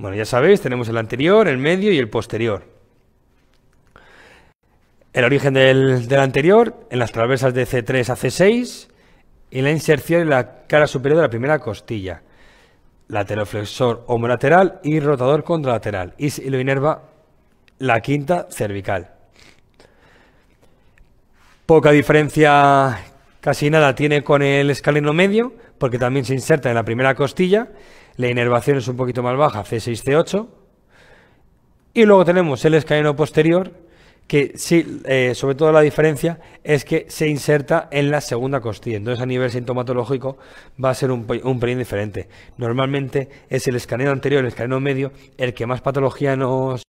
Bueno, ya sabéis, tenemos el anterior, el medio y el posterior. El origen del, anterior en las travesas de C3 a C6 y la inserción en la cara superior de la primera costilla. Lateroflexor homolateral y rotador contralateral. Y lo inerva la quinta cervical. Poca diferencia Casi nada tiene con el escaleno medio, porque también se inserta en la primera costilla. La inervación es un poquito más baja, C6, C8. Y luego tenemos el escaleno posterior, que sí, eh, sobre todo la diferencia es que se inserta en la segunda costilla. Entonces, a nivel sintomatológico, va a ser un, pelín diferente. Normalmente es el escaleno anterior, el escaleno medio, el que más patología nos.